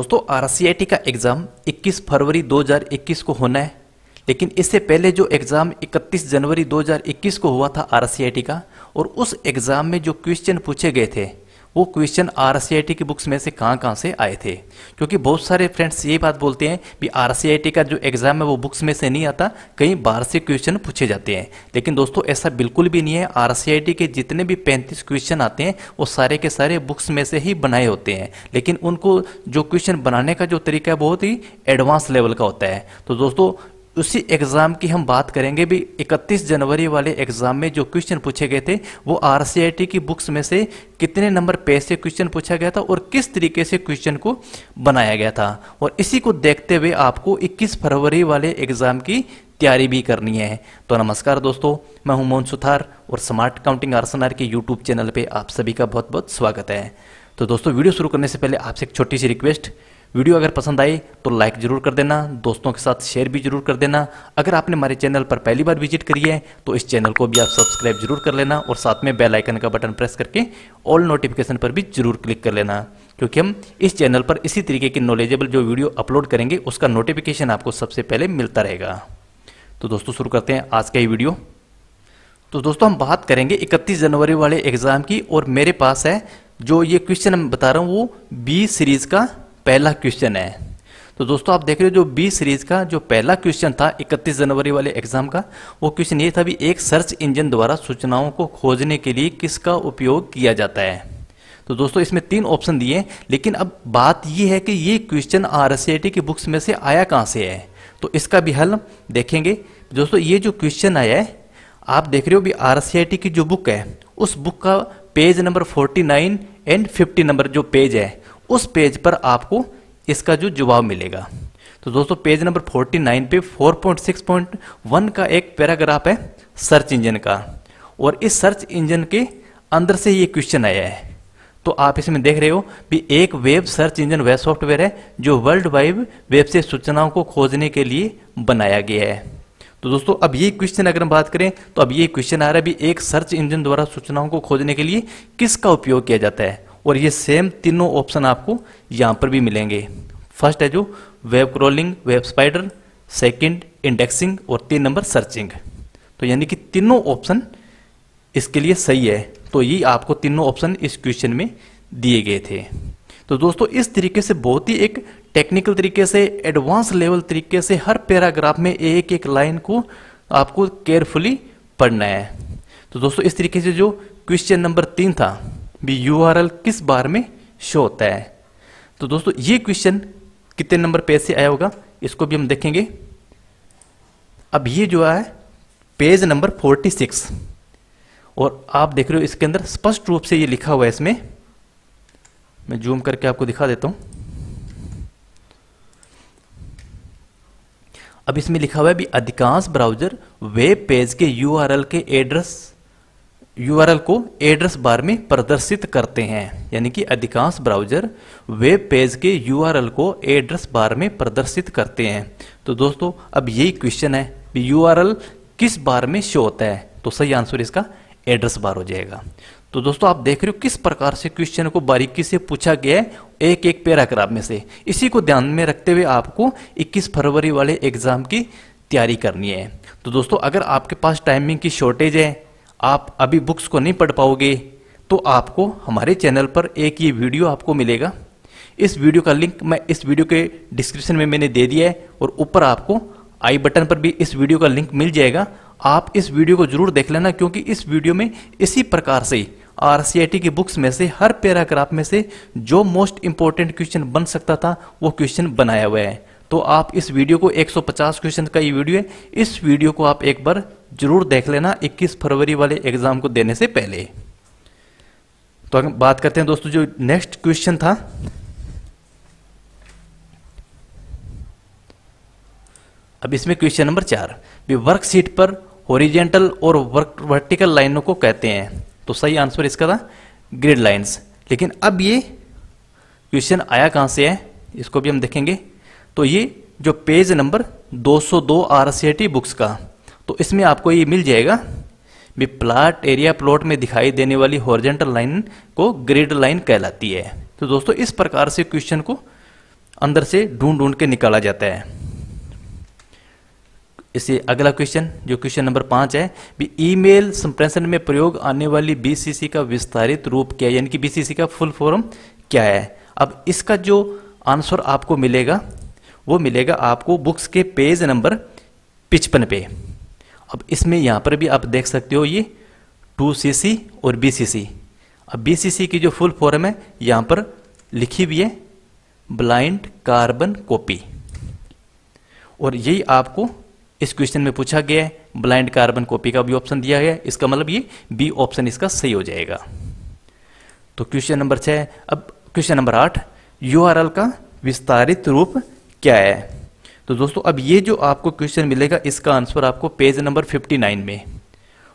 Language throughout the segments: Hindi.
दोस्तों आर का एग्ज़ाम 21 फरवरी 2021 को होना है लेकिन इससे पहले जो एग्ज़ाम 31 जनवरी 2021 को हुआ था आर का और उस एग्ज़ाम में जो क्वेश्चन पूछे गए थे वो क्वेश्चन आर की बुक्स में से कहाँ कहाँ से आए थे क्योंकि बहुत सारे फ्रेंड्स ये बात बोलते हैं कि आर का जो एग्ज़ाम है वो बुक्स में से नहीं आता कहीं बाहर से क्वेश्चन पूछे जाते हैं लेकिन दोस्तों ऐसा बिल्कुल भी नहीं है आर के जितने भी पैंतीस क्वेश्चन आते हैं वो सारे के सारे बुक्स में से ही बनाए होते हैं लेकिन उनको जो क्वेश्चन बनाने का जो तरीका है बहुत ही एडवांस लेवल का होता है तो दोस्तों उसी एग्ज़ाम की हम बात करेंगे भी 31 जनवरी वाले एग्ज़ाम में जो क्वेश्चन पूछे गए थे वो आर की बुक्स में से कितने नंबर पेज से क्वेश्चन पूछा गया था और किस तरीके से क्वेश्चन को बनाया गया था और इसी को देखते हुए आपको 21 फरवरी वाले एग्ज़ाम की तैयारी भी करनी है तो नमस्कार दोस्तों मैं हूं मोहन सुथार और स्मार्ट काउंटिंग आरसनार के यूट्यूब चैनल पर आप सभी का बहुत बहुत स्वागत है तो दोस्तों वीडियो शुरू करने से पहले आपसे एक छोटी सी रिक्वेस्ट वीडियो अगर पसंद आए तो लाइक जरूर कर देना दोस्तों के साथ शेयर भी जरूर कर देना अगर आपने हमारे चैनल पर पहली बार विजिट करी है तो इस चैनल को भी आप सब्सक्राइब जरूर कर लेना और साथ में बेल आइकन का बटन प्रेस करके ऑल नोटिफिकेशन पर भी जरूर क्लिक कर लेना क्योंकि हम इस चैनल पर इसी तरीके की नॉलेजेबल जो वीडियो अपलोड करेंगे उसका नोटिफिकेशन आपको सबसे पहले मिलता रहेगा तो दोस्तों शुरू करते हैं आज का ये वीडियो तो दोस्तों हम बात करेंगे 31 जनवरी वाले एग्ज़ाम की और मेरे पास है जो ये क्वेश्चन मैं बता रहा हूँ वो बी सीरीज़ का पहला क्वेश्चन है तो दोस्तों आप देख रहे हो जो बी सीरीज का जो पहला क्वेश्चन था 31 जनवरी वाले एग्जाम का वो क्वेश्चन ये था भी एक सर्च इंजन द्वारा सूचनाओं को खोजने के लिए किसका उपयोग किया जाता है तो दोस्तों इसमें तीन ऑप्शन दिए लेकिन अब बात ये है कि ये क्वेश्चन आर की बुक्स में से आया कहाँ से है तो इसका भी हल देखेंगे दोस्तों ये जो क्वेश्चन आया है आप देख रहे हो भी आर की जो बुक है उस बुक का पेज नंबर 49 एंड 50 नंबर जो पेज है उस पेज पर आपको इसका जो जवाब मिलेगा तो दोस्तों पेज नंबर 49 पे 4.6.1 का एक पैराग्राफ है सर्च इंजन का और इस सर्च इंजन के अंदर से ये क्वेश्चन आया है तो आप इसमें देख रहे हो भी एक web search engine web software है जो वर्ल्ड वाइड वेब से सूचनाओं को खोजने के लिए बनाया गया है तो दोस्तों अब ये क्वेश्चन अगर हम बात करें तो अब ये क्वेश्चन आ रहा है भी एक सर्च इंजन द्वारा सूचनाओं को खोजने के लिए किसका उपयोग किया जाता है और ये सेम तीनों ऑप्शन आपको यहाँ पर भी मिलेंगे फर्स्ट है जो web crawling web spider second indexing और तीन नंबर सर्चिंग तो यानी कि तीनों ऑप्शन इसके लिए सही है तो ये आपको तीनों ऑप्शन इस क्वेश्चन में दिए गए थे तो दोस्तों इस तरीके से बहुत ही एक टेक्निकल तरीके से एडवांस लेवल तरीके से हर पैराग्राफ में एक एक लाइन को आपको केयरफुली पढ़ना है तो दोस्तों इस तरीके से जो क्वेश्चन नंबर तीन था भी यू किस बार में शो होता है तो दोस्तों ये क्वेश्चन कितने नंबर पेज से आया होगा इसको भी हम देखेंगे अब ये जो है पेज नंबर 46 और आप देख रहे हो इसके अंदर स्पष्ट रूप से ये लिखा हुआ है इसमें मैं जूम करके आपको दिखा देता हूं अब इसमें लिखा हुआ है भी अधिकांश ब्राउजर वेब पेज के यूआरएल के एड्रेस यूआरएल को एड्रेस बार में प्रदर्शित करते हैं यानी कि अधिकांश ब्राउजर वेब पेज के यूआरएल को एड्रेस बार में प्रदर्शित करते हैं तो दोस्तों अब यही क्वेश्चन है यूआरएल किस बार में शो होता है तो सही आंसर इसका एड्रेस बार हो जाएगा तो दोस्तों आप देख रहे हो किस प्रकार से क्वेश्चन को बारीकी से पूछा गया है एक एक पैराग्राफ में से इसी को ध्यान में रखते हुए आपको 21 फरवरी वाले एग्जाम की तैयारी करनी है तो दोस्तों अगर आपके पास टाइमिंग की शॉर्टेज है आप अभी बुक्स को नहीं पढ़ पाओगे तो आपको हमारे चैनल पर एक ये वीडियो आपको मिलेगा इस वीडियो का लिंक मैं इस वीडियो के डिस्क्रिप्शन में मैंने दे दिया है और ऊपर आपको आई बटन पर भी इस वीडियो का लिंक मिल जाएगा आप इस वीडियो को जरूर देख लेना क्योंकि इस वीडियो में इसी प्रकार से आर की बुक्स में से हर पैराग्राफ में से जो मोस्ट इंपॉर्टेंट क्वेश्चन बन सकता था वो क्वेश्चन बनाया हुआ है तो आप इस वीडियो को 150 क्वेश्चन का ये वीडियो है इस वीडियो को आप एक बार जरूर देख लेना 21 फरवरी वाले एग्जाम को देने से पहले तो अगर बात करते हैं दोस्तों जो नेक्स्ट क्वेश्चन था अब इसमें क्वेश्चन नंबर चार भी वर्कशीट पर ओरिजेंटल और वर्क वर्टिकल लाइनों को कहते हैं तो सही आंसर इसका था ग्रिड लाइंस लेकिन अब ये क्वेश्चन आया कहां से है इसको भी हम देखेंगे तो ये जो पेज नंबर 202 आरसीआईटी बुक्स का तो इसमें आपको ये मिल जाएगा भी प्लाट एरिया प्लॉट में दिखाई देने वाली हॉर्जेंटल लाइन को ग्रिड लाइन कहलाती है तो दोस्तों इस प्रकार से क्वेश्चन को अंदर से ढूंढ ढूंढ के निकाला जाता है इसे अगला क्वेश्चन जो क्वेश्चन नंबर पांच है भी ईमेल संप्रेषण में प्रयोग आने वाली बीसीसी का विस्तारित रूप क्या है यानी कि बीसीसी का फुल फॉर्म क्या है अब इसका जो आंसर आपको मिलेगा वो मिलेगा आपको बुक्स के पेज नंबर पिचपन पे अब इसमें यहाँ पर भी आप देख सकते हो ये टू सी सी और बी सी सी अब बी सी सी की जो फुल फॉर्म है यहाँ पर लिखी हुई है ब्लाइंड कार्बन कॉपी और यही आपको इस क्वेश्चन में पूछा गया है ब्लाइंड कार्बन कॉपी का भी ऑप्शन दिया गया है इसका मतलब ये बी ऑप्शन इसका सही हो जाएगा तो क्वेश्चन नंबर छः अब क्वेश्चन नंबर आठ यू का विस्तारित रूप क्या है तो दोस्तों अब ये जो आपको क्वेश्चन मिलेगा इसका आंसर आपको पेज नंबर 59 में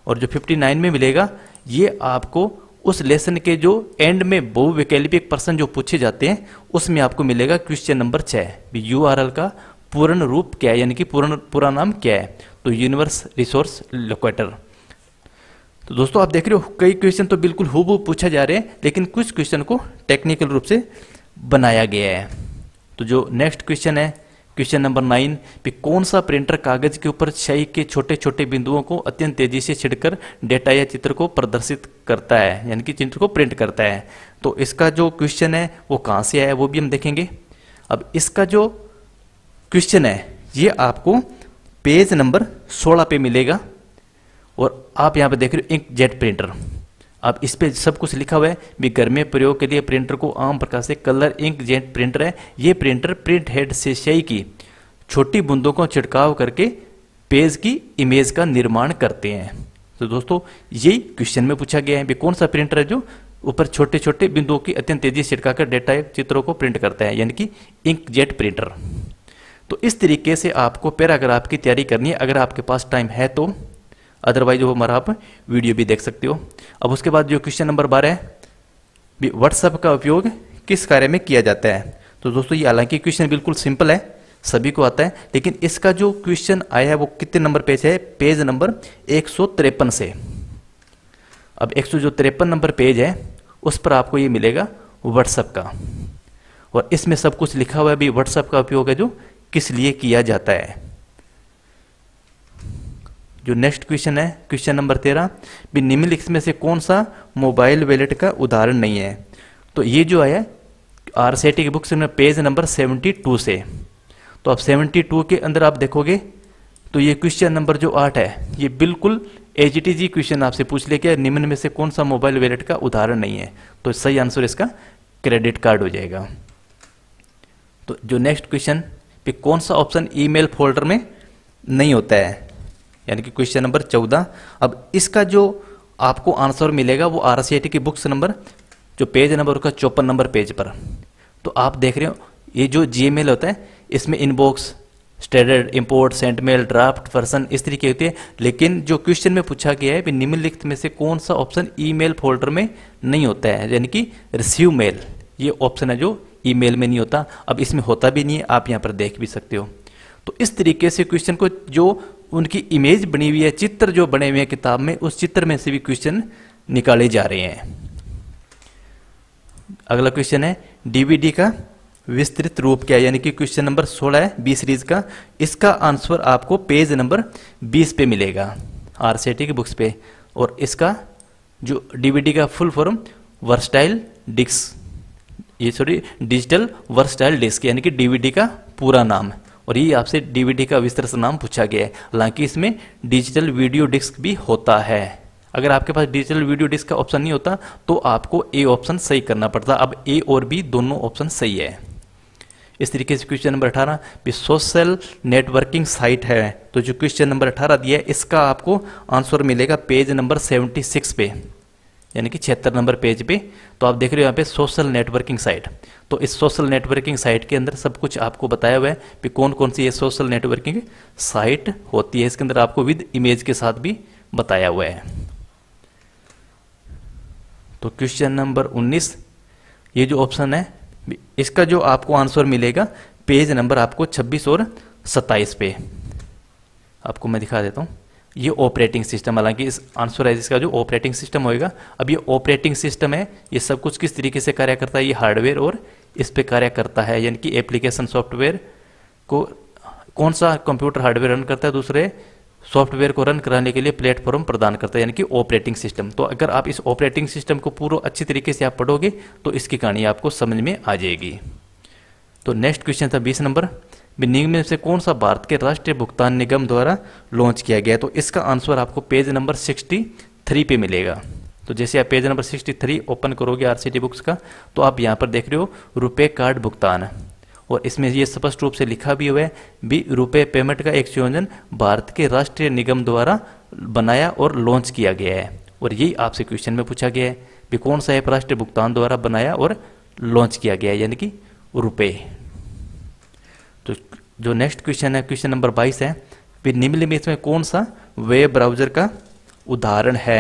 और जो 59 में मिलेगा ये आपको उस लेसन के जो एंड में बहु वैकल्पिक प्रश्न जो पूछे जाते हैं उसमें आपको मिलेगा क्वेश्चन नंबर छः यू का पूर्ण रूप क्या है यानी कि पूर्ण पूरा नाम क्या है तो यूनिवर्स रिसोर्स लोकेटर तो दोस्तों आप देख रहे हो कई क्वेश्चन तो बिल्कुल हु पूछा जा रहे हैं लेकिन कुछ क्वेश्चन को टेक्निकल रूप से बनाया गया है तो जो नेक्स्ट क्वेश्चन है क्वेश्चन नंबर नाइन भी कौन सा प्रिंटर कागज के ऊपर शही के छोटे छोटे बिंदुओं को अत्यंत तेजी से छिड़कर डेटा या चित्र को प्रदर्शित करता है यानी कि चित्र को प्रिंट करता है तो इसका जो क्वेश्चन है वो कहाँ से आया वो भी हम देखेंगे अब इसका जो क्वेश्चन है ये आपको पेज नंबर सोलह पे मिलेगा और आप यहाँ पे देख रहे हो इंक जेट प्रिंटर अब इस पर सब कुछ लिखा हुआ है भी गर्मी प्रयोग के लिए प्रिंटर को आम प्रकार से कलर इंक जेंट प्रिंटर है ये प्रिंटर प्रिंट हेड से स्याही की छोटी बूंदों को छिड़काव करके पेज की इमेज का निर्माण करते हैं तो दोस्तों यही क्वेश्चन में पूछा गया है भी कौन सा प्रिंटर है जो ऊपर छोटे छोटे बिंदुओं की अत्यंत तेजी से छिड़का कर डेटा चित्रों को प्रिंट करता है यानी कि इंक जेट प्रिंटर तो इस तरीके से आपको पैराग्राफ की तैयारी करनी है अगर आपके पास टाइम है तो अदरवाइज वो हमारा आप वीडियो भी देख सकते हो अब उसके बाद जो क्वेश्चन नंबर बारह है व्हाट्सएप का उपयोग किस कार्य में किया जाता है तो दोस्तों ये हालांकि क्वेश्चन बिल्कुल सिंपल है सभी को आता है लेकिन इसका जो क्वेश्चन आया है वो कितने नंबर पेज है पेज नंबर एक से अब एक नंबर पेज है उस पर आपको ये मिलेगा व्हाट्सएप का और इसमें सब कुछ लिखा हुआ है भी व्हाट्सएप का उपयोग है जो किस लिए किया जाता है जो नेक्स्ट क्वेश्चन है क्वेश्चन नंबर तेरह भी निम्नलिखित में से कौन सा मोबाइल वैलेट का उदाहरण नहीं है तो ये जो आया आर सी की बुक्स में पेज नंबर सेवेंटी टू से तो आप सेवेंटी टू के अंदर आप देखोगे तो ये क्वेश्चन नंबर जो आठ है ये बिल्कुल एच टी जी क्वेश्चन आपसे पूछ ले निम्न में से कौन सा मोबाइल वैलेट का उदाहरण नहीं है तो सही आंसर इसका क्रेडिट कार्ड हो जाएगा तो जो नेक्स्ट क्वेश्चन कौन सा ऑप्शन ईमेल फोल्डर में नहीं होता है यानी कि क्वेश्चन नंबर चौदह अब इसका जो आपको आंसर मिलेगा वो आर की बुक्स नंबर जो पेज नंबर उसका चौपन नंबर पेज पर तो आप देख रहे हो ये जो जी होता है इसमें inbox import import mail draft person इस तरीके होती है लेकिन जो क्वेश्चन में पूछा गया है कि निम्नलिखित में से कौन सा ऑप्शन ईमेल फोल्डर में नहीं होता है यानी कि रिसीव मेल ये ऑप्शन है जो ईमेल में नहीं होता अब इसमें होता भी नहीं है आप यहाँ पर देख भी सकते हो तो इस तरीके से क्वेश्चन को जो उनकी इमेज बनी हुई है चित्र जो बने हुए हैं किताब में उस चित्र में से भी क्वेश्चन निकाले जा रहे हैं अगला क्वेश्चन है डीवीडी का विस्तृत रूप क्या है यानी कि क्वेश्चन नंबर 16 है बी सीरीज का इसका आंसर आपको पेज नंबर 20 पे मिलेगा आर की बुक्स पे और इसका जो डीवीडी का फुल फॉर्म वर्सटाइल डिस्क ये सॉरी डिजिटल वर्सटाइल डिस्क यानी कि डीवीडी का पूरा नाम है और ये आपसे डीवीडी का विस्तृत नाम पूछा गया है हालांकि इसमें डिजिटल वीडियो डिस्क भी होता है अगर आपके पास डिजिटल वीडियो डिस्क का ऑप्शन नहीं होता तो आपको ए ऑप्शन सही करना पड़ता अब ए और बी दोनों ऑप्शन सही है इस तरीके से क्वेश्चन नंबर अठारह भी सोशल नेटवर्किंग साइट है तो जो क्वेश्चन नंबर अठारह दिया है इसका आपको आंसर मिलेगा पेज नंबर सेवेंटी सिक्स पे यानी कि छिहत्तर नंबर पेज पे तो आप देख रहे हो यहाँ पे सोशल नेटवर्किंग साइट तो इस सोशल नेटवर्किंग साइट के अंदर सब कुछ आपको बताया हुआ है कि कौन कौन सी ये सोशल नेटवर्किंग साइट होती है इसके अंदर आपको विद इमेज के साथ भी बताया हुआ है तो क्वेश्चन नंबर 19 ये जो ऑप्शन है इसका जो आपको आंसर मिलेगा पेज नंबर आपको 26 और 27 पे आपको मैं दिखा देता हूँ ये ऑपरेटिंग सिस्टम हालांकि इस आंसर है इसका जो ऑपरेटिंग सिस्टम होएगा अब ये ऑपरेटिंग सिस्टम है ये सब कुछ किस तरीके से कार्य करता है ये हार्डवेयर और इस पे कार्य करता है यानी कि एप्लीकेशन सॉफ्टवेयर को कौन सा कंप्यूटर हार्डवेयर रन करता है दूसरे सॉफ्टवेयर को रन कराने के लिए प्लेटफॉर्म प्रदान करता है यानी कि ऑपरेटिंग सिस्टम तो अगर आप इस ऑपरेटिंग सिस्टम को पूरा अच्छी तरीके से आप पढ़ोगे तो इसकी कहानी आपको समझ में आ जाएगी तो नेक्स्ट क्वेश्चन था बीस नंबर में से कौन सा भारत के राष्ट्रीय भुगतान निगम द्वारा लॉन्च किया गया तो इसका आंसर आपको पेज नंबर सिक्सटी थ्री पे मिलेगा तो जैसे आप page number sixty three open करोगे आर बुक्स का तो आप यहाँ पर देख रहे हो रुपये कार्ड भुगतान और इसमें ये स्पष्ट रूप से लिखा भी हुआ है भी रुपये पेमेंट का एक संयोजन भारत के राष्ट्रीय निगम द्वारा बनाया और लॉन्च किया गया है और यही आपसे क्वेश्चन में पूछा गया है भी कौन सा ऐप राष्ट्रीय भुगतान द्वारा बनाया और लॉन्च किया गया है यानी कि रुपये जो नेक्स्ट क्वेश्चन है क्वेश्चन नंबर बाईस है फिर निम्नलिखित में कौन सा वेब ब्राउजर का उदाहरण है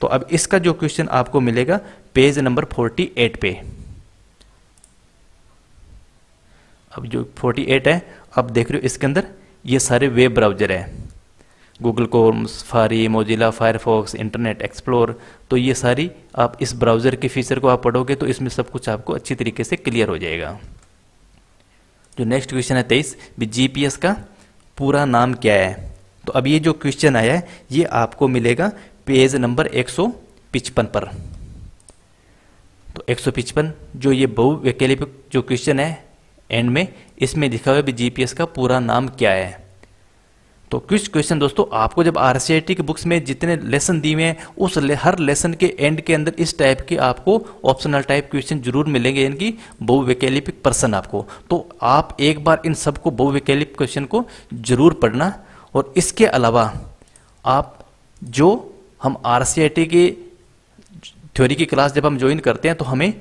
तो अब इसका जो क्वेश्चन आपको मिलेगा पेज नंबर फोर्टी एट पे अब जो फोर्टी एट है अब देख रहे हो इसके अंदर ये सारे वेब ब्राउजर है गूगल कोम Safari Mozilla Firefox Internet Explorer तो ये सारी आप इस ब्राउज़र के फीचर को आप पढ़ोगे तो इसमें सब कुछ आपको अच्छी तरीके से क्लियर हो जाएगा जो नेक्स्ट क्वेश्चन है तेईस भी जीपीएस का पूरा नाम क्या है तो अब ये जो क्वेश्चन आया है ये आपको मिलेगा पेज नंबर एक पर तो एक जो ये बहुवैकल्पिक जो क्वेश्चन है एंड में इसमें लिखा हुआ है जीपीएस का पूरा नाम क्या है तो कुछ क्वेश्चन दोस्तों आपको जब आर की बुक्स में जितने लेसन दिए हुए हैं उस ले, हर लेसन के एंड के अंदर इस टाइप के आपको ऑप्शनल टाइप क्वेश्चन जरूर मिलेंगे यानी बहुवैकल्पिक पर्सन आपको तो आप एक बार इन सबको बहुवैकल्पिक क्वेश्चन को जरूर पढ़ना और इसके अलावा आप जो हम आर की थ्योरी की क्लास जब हम ज्वाइन करते हैं तो हमें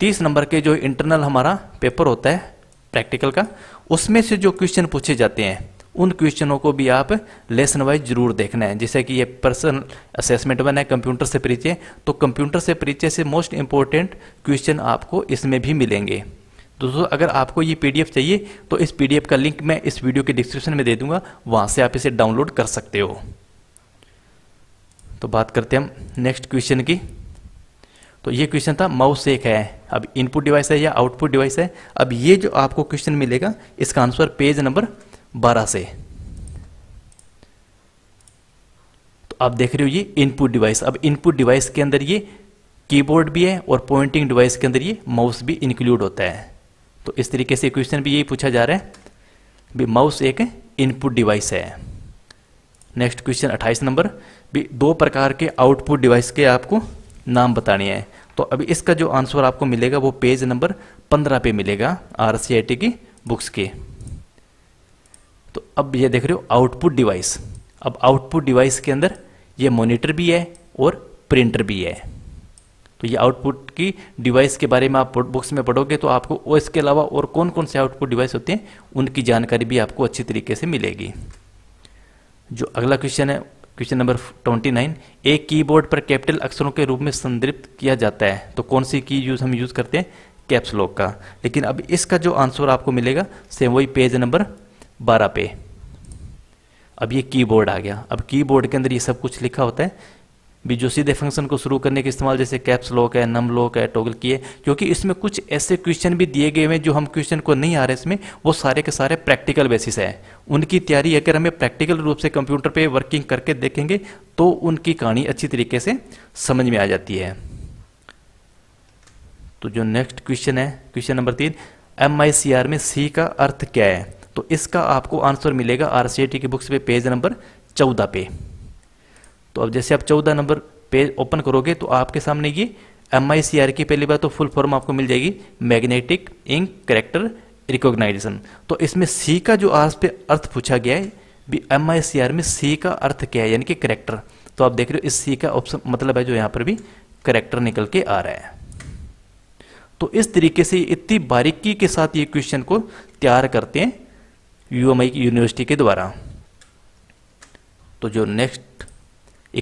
तीस नंबर के जो इंटरनल हमारा पेपर होता है प्रैक्टिकल का उसमें से जो क्वेश्चन पूछे जाते हैं उन क्वेश्चनों को भी आप लेसन वाइज जरूर देखना है जैसे कि ये पर्सनल असेसमेंट बना है कंप्यूटर से परिचय तो कंप्यूटर से परिचय से मोस्ट इंपॉर्टेंट क्वेश्चन आपको इसमें भी मिलेंगे तो दोस्तों अगर आपको ये पीडीएफ चाहिए तो इस पीडीएफ का लिंक मैं इस वीडियो के डिस्क्रिप्शन में दे दूंगा वहां से आप इसे डाउनलोड कर सकते हो तो बात करते हैं हम नेक्स्ट क्वेश्चन की तो ये क्वेश्चन था माउस एक है अब इनपुट डिवाइस है या आउटपुट डिवाइस है अब ये जो आपको क्वेश्चन मिलेगा इसका आंसर पेज नंबर बारह से तो आप देख रहे हो ये इनपुट डिवाइस अब इनपुट डिवाइस के अंदर ये कीबोर्ड भी है और पॉइंटिंग डिवाइस के अंदर ये माउस भी इंक्लूड होता है तो इस तरीके से क्वेश्चन भी यही पूछा जा रहा है भी माउस एक इनपुट डिवाइस है नेक्स्ट क्वेश्चन 28 नंबर भी दो प्रकार के आउटपुट डिवाइस के आपको नाम बताने हैं तो अभी इसका जो आंसर आपको मिलेगा वो पेज नंबर 15 पे मिलेगा आर की बुक्स के तो अब ये देख रहे हो आउटपुट डिवाइस अब आउटपुट डिवाइस के अंदर ये मॉनिटर भी है और प्रिंटर भी है तो ये आउटपुट की डिवाइस के बारे में आप बुक्स में पढ़ोगे तो आपको इसके अलावा और कौन कौन से आउटपुट डिवाइस होते हैं उनकी जानकारी भी आपको अच्छी तरीके से मिलेगी जो अगला क्वेश्चन है क्वेश्चन नंबर 29 एक कीबोर्ड पर कैपिटल अक्षरों के रूप में संदर्भित किया जाता है तो कौन सी की यूज़ हम यूज़ करते हैं कैप्सलॉक का लेकिन अब इसका जो आंसर आपको मिलेगा सेम वही पेज नंबर बारह पे अब ये कीबोर्ड आ गया अब कीबोर्ड के अंदर ये सब कुछ लिखा होता है भी जो सीधे फंक्शन को शुरू करने के इस्तेमाल जैसे कैप्स लॉक है नम लॉक है टोगल की है क्योंकि इसमें कुछ ऐसे क्वेश्चन भी दिए गए हैं जो हम क्वेश्चन को नहीं आ रहे इसमें वो सारे के सारे प्रैक्टिकल बेसिस है उनकी तैयारी अगर हमें प्रैक्टिकल रूप से कंप्यूटर पे वर्किंग करके देखेंगे तो उनकी कहानी अच्छी तरीके से समझ में आ जाती है तो जो नेक्स्ट क्वेश्चन है क्वेश्चन नंबर तीन एम में सी का अर्थ क्या है तो इसका आपको आंसर मिलेगा आर की बुक्स पे पेज नंबर चौदह पे तो अब जैसे आप चौदह नंबर पेज ओपन करोगे तो आपके सामने ये एम की पहली बार तो फुल फॉर्म आपको मिल जाएगी मैग्नेटिक इंक करेक्टर रिकॉग्नाइजेशन तो इसमें सी का जो आज पे अर्थ पूछा गया है एम आई में सी का अर्थ क्या है यानी कि करेक्टर तो आप देख रहे हो इस सी का ऑप्शन मतलब है जो यहाँ पर भी करेक्टर निकल के आ रहा है तो इस तरीके से इतनी बारीकी के साथ ये क्वेश्चन को तैयार करते हैं यू एम यूनिवर्सिटी के द्वारा तो जो नेक्स्ट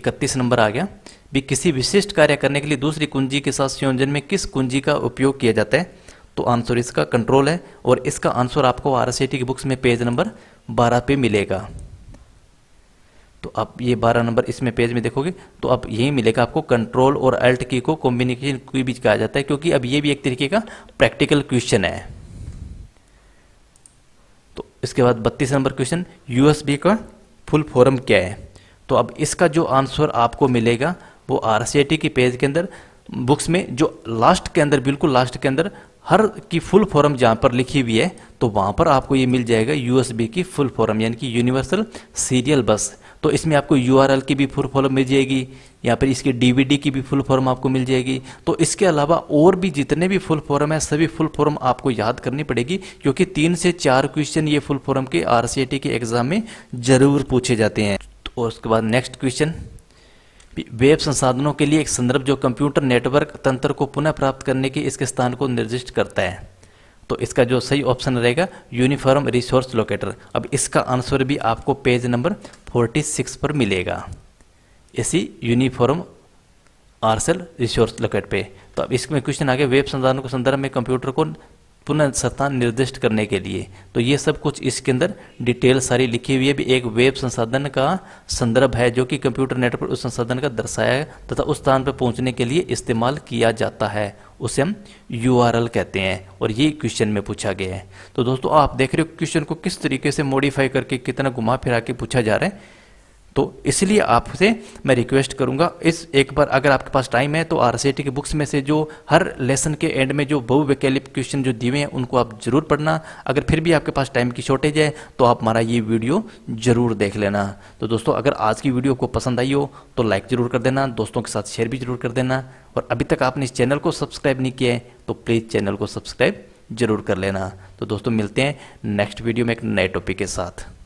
इकतीस नंबर आ गया भी किसी विशिष्ट कार्य करने के लिए दूसरी कुंजी के साथ संयोजन में किस कुंजी का उपयोग किया जाता है तो आंसर इसका कंट्रोल है और इसका आंसर आपको आर एस की बुक्स में पेज नंबर बारह पे मिलेगा तो आप ये बारह नंबर इसमें पेज में देखोगे तो अब यही मिलेगा आपको कंट्रोल और अल्ट की को कॉम्बिनेशन के बीच कहा जाता है क्योंकि अब ये भी एक तरीके का प्रैक्टिकल क्वेश्चन है इसके बाद बत्तीस नंबर क्वेश्चन यूएसबी का फुल फॉर्म क्या है तो अब इसका जो आंसर आपको मिलेगा वो आर के पेज के अंदर बुक्स में जो लास्ट के अंदर बिल्कुल लास्ट के अंदर हर की फुल फॉर्म जहाँ पर लिखी हुई है तो वहाँ पर आपको ये मिल जाएगा यूएसबी की फुल फॉर्म यानी कि यूनिवर्सल सीरियल बस तो इसमें आपको यू की भी फुल फॉर्म मिल जाएगी या फिर इसके डीवीडी की भी फुल फॉर्म आपको मिल जाएगी तो इसके अलावा और भी जितने भी फुल फॉर्म है सभी फुल फॉर्म आपको याद करनी पड़ेगी क्योंकि तीन से चार क्वेश्चन ये फुल फॉर्म के आर के एग्जाम में ज़रूर पूछे जाते हैं और तो उसके बाद नेक्स्ट क्वेश्चन वेब संसाधनों के लिए एक संदर्भ जो कंप्यूटर नेटवर्क तंत्र को पुनः प्राप्त करने के इसके स्थान को निर्दिष्ट करता है तो इसका जो सही ऑप्शन रहेगा यूनिफॉर्म रिसोर्स लोकेटर अब इसका आंसर भी आपको पेज नंबर 46 पर मिलेगा इसी यूनिफॉर्म आर्सल रिसोर्स लोकेट पे तो अब इसमें क्वेश्चन आ गया वेब संसाधनों के संदर्भ में कंप्यूटर को पुनः निर्दिष्ट करने के लिए तो ये सब कुछ इसके अंदर डिटेल सारी लिखी हुई है भी एक वेब संसाधन का संदर्भ है जो कि कंप्यूटर नेट पर उस संसाधन का दर्शाया तथा उस स्थान पर पहुंचने के लिए इस्तेमाल किया जाता है उसे हम यू कहते हैं और ये क्वेश्चन में पूछा गया है तो दोस्तों आप देख रहे हो क्वेश्चन को किस तरीके से मॉडिफाई करके कितना घुमा फिरा के पूछा जा रहा है तो इसलिए आपसे मैं रिक्वेस्ट करूंगा इस एक बार अगर आपके पास टाइम है तो आर की बुक्स में से जो हर लेसन के एंड में जो बहुवैकल्पिक क्वेश्चन जो दिए हैं उनको आप जरूर पढ़ना अगर फिर भी आपके पास टाइम की शॉर्टेज है तो आप हमारा ये वीडियो जरूर देख लेना तो दोस्तों अगर आज की वीडियो आपको पसंद आई हो तो लाइक जरूर कर देना दोस्तों के साथ शेयर भी जरूर कर देना और अभी तक आपने इस चैनल को सब्सक्राइब नहीं किया है तो प्लीज़ चैनल को सब्सक्राइब जरूर कर लेना तो दोस्तों मिलते हैं नेक्स्ट वीडियो में एक नए टॉपिक के साथ